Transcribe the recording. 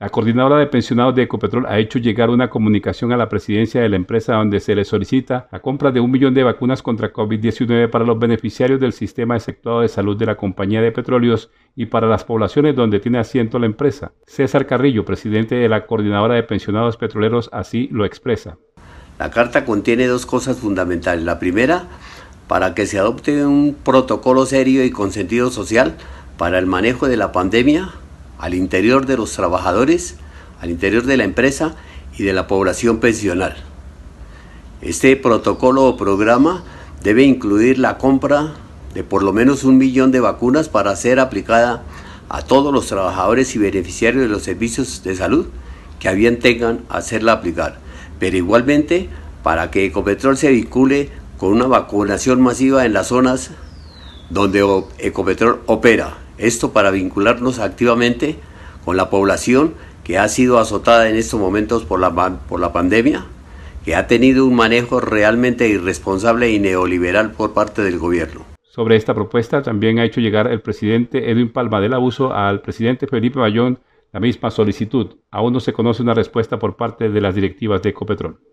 La coordinadora de pensionados de Ecopetrol ha hecho llegar una comunicación a la presidencia de la empresa donde se le solicita la compra de un millón de vacunas contra COVID-19 para los beneficiarios del sistema Efectuado de salud de la compañía de petróleos y para las poblaciones donde tiene asiento la empresa. César Carrillo, presidente de la coordinadora de pensionados petroleros, así lo expresa. La carta contiene dos cosas fundamentales. La primera, para que se adopte un protocolo serio y con sentido social para el manejo de la pandemia al interior de los trabajadores, al interior de la empresa y de la población pensional. Este protocolo o programa debe incluir la compra de por lo menos un millón de vacunas para ser aplicada a todos los trabajadores y beneficiarios de los servicios de salud que a bien tengan hacerla aplicar, pero igualmente para que Ecopetrol se vincule con una vacunación masiva en las zonas donde Ecopetrol opera, esto para vincularnos activamente con la población que ha sido azotada en estos momentos por la, por la pandemia, que ha tenido un manejo realmente irresponsable y neoliberal por parte del gobierno. Sobre esta propuesta también ha hecho llegar el presidente Edwin Palma del Abuso al presidente Felipe Bayón la misma solicitud. Aún no se conoce una respuesta por parte de las directivas de Ecopetrol.